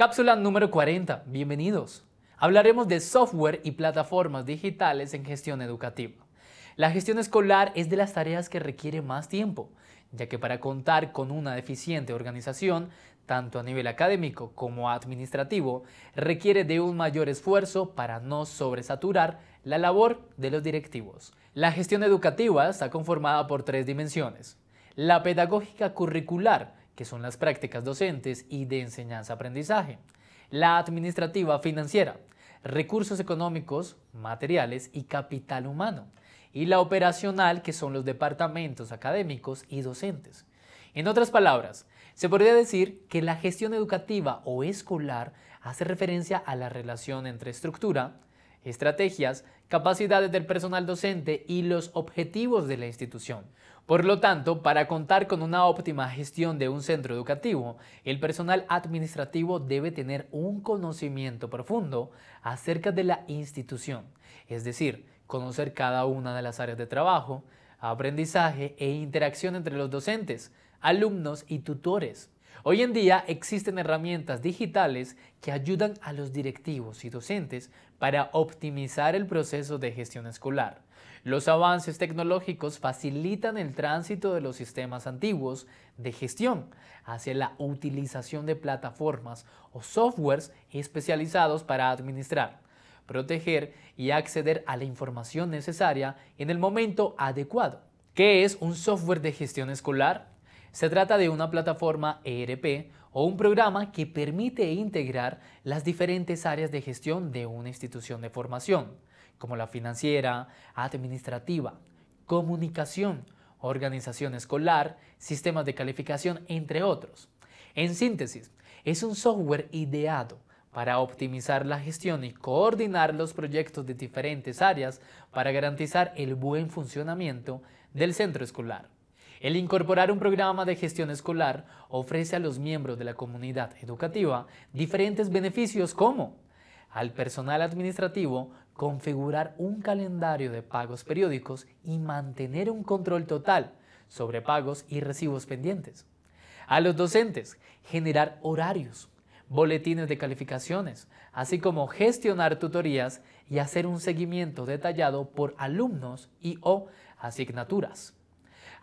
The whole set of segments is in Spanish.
Cápsula número 40. Bienvenidos. Hablaremos de software y plataformas digitales en gestión educativa. La gestión escolar es de las tareas que requiere más tiempo, ya que para contar con una eficiente organización, tanto a nivel académico como administrativo, requiere de un mayor esfuerzo para no sobresaturar la labor de los directivos. La gestión educativa está conformada por tres dimensiones. La pedagógica curricular, que son las prácticas docentes y de enseñanza-aprendizaje, la administrativa financiera, recursos económicos, materiales y capital humano, y la operacional, que son los departamentos académicos y docentes. En otras palabras, se podría decir que la gestión educativa o escolar hace referencia a la relación entre estructura, estrategias, capacidades del personal docente y los objetivos de la institución. Por lo tanto, para contar con una óptima gestión de un centro educativo, el personal administrativo debe tener un conocimiento profundo acerca de la institución, es decir, conocer cada una de las áreas de trabajo, aprendizaje e interacción entre los docentes, alumnos y tutores. Hoy en día existen herramientas digitales que ayudan a los directivos y docentes para optimizar el proceso de gestión escolar. Los avances tecnológicos facilitan el tránsito de los sistemas antiguos de gestión hacia la utilización de plataformas o softwares especializados para administrar, proteger y acceder a la información necesaria en el momento adecuado. ¿Qué es un software de gestión escolar? Se trata de una plataforma ERP o un programa que permite integrar las diferentes áreas de gestión de una institución de formación, como la financiera, administrativa, comunicación, organización escolar, sistemas de calificación, entre otros. En síntesis, es un software ideado para optimizar la gestión y coordinar los proyectos de diferentes áreas para garantizar el buen funcionamiento del centro escolar. El incorporar un programa de gestión escolar ofrece a los miembros de la comunidad educativa diferentes beneficios como al personal administrativo configurar un calendario de pagos periódicos y mantener un control total sobre pagos y recibos pendientes. A los docentes generar horarios, boletines de calificaciones, así como gestionar tutorías y hacer un seguimiento detallado por alumnos y o asignaturas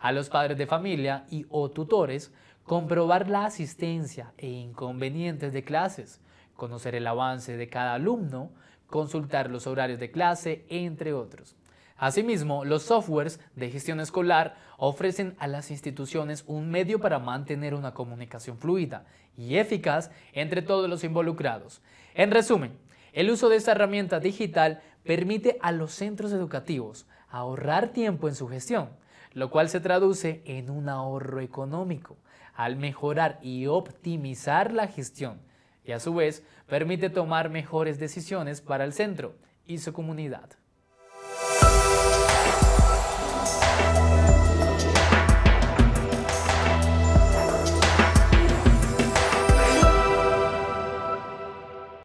a los padres de familia y o tutores, comprobar la asistencia e inconvenientes de clases, conocer el avance de cada alumno, consultar los horarios de clase, entre otros. Asimismo, los softwares de gestión escolar ofrecen a las instituciones un medio para mantener una comunicación fluida y eficaz entre todos los involucrados. En resumen, el uso de esta herramienta digital permite a los centros educativos ahorrar tiempo en su gestión, lo cual se traduce en un ahorro económico, al mejorar y optimizar la gestión, y a su vez permite tomar mejores decisiones para el centro y su comunidad.